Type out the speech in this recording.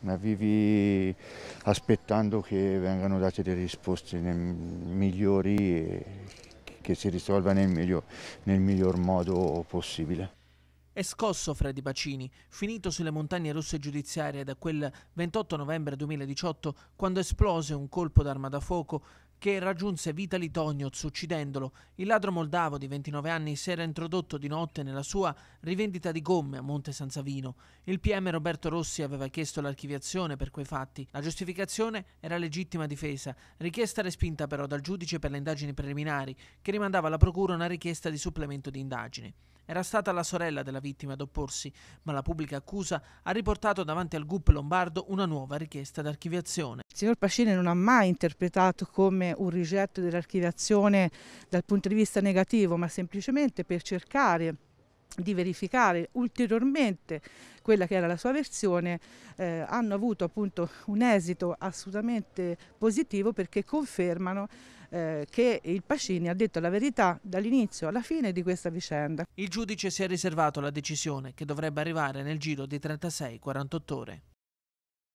ma vivi aspettando che vengano date delle risposte migliori e che si risolva nel miglior, nel miglior modo possibile. È scosso Freddy Bacini, finito sulle montagne russe giudiziarie da quel 28 novembre 2018 quando esplose un colpo d'arma da fuoco che raggiunse Vitali Tognoz uccidendolo. Il ladro moldavo di 29 anni si era introdotto di notte nella sua rivendita di gomme a Monte San Savino. Il PM Roberto Rossi aveva chiesto l'archiviazione per quei fatti. La giustificazione era legittima difesa, richiesta respinta però dal giudice per le indagini preliminari, che rimandava alla procura una richiesta di supplemento di indagine. Era stata la sorella della vittima ad opporsi, ma la pubblica accusa ha riportato davanti al GUP lombardo una nuova richiesta d'archiviazione. Il signor Pacini non ha mai interpretato come un rigetto dell'archiviazione dal punto di vista negativo, ma semplicemente per cercare di verificare ulteriormente quella che era la sua versione, eh, hanno avuto appunto un esito assolutamente positivo perché confermano eh, che il Pacini ha detto la verità dall'inizio alla fine di questa vicenda. Il giudice si è riservato la decisione che dovrebbe arrivare nel giro di 36-48 ore.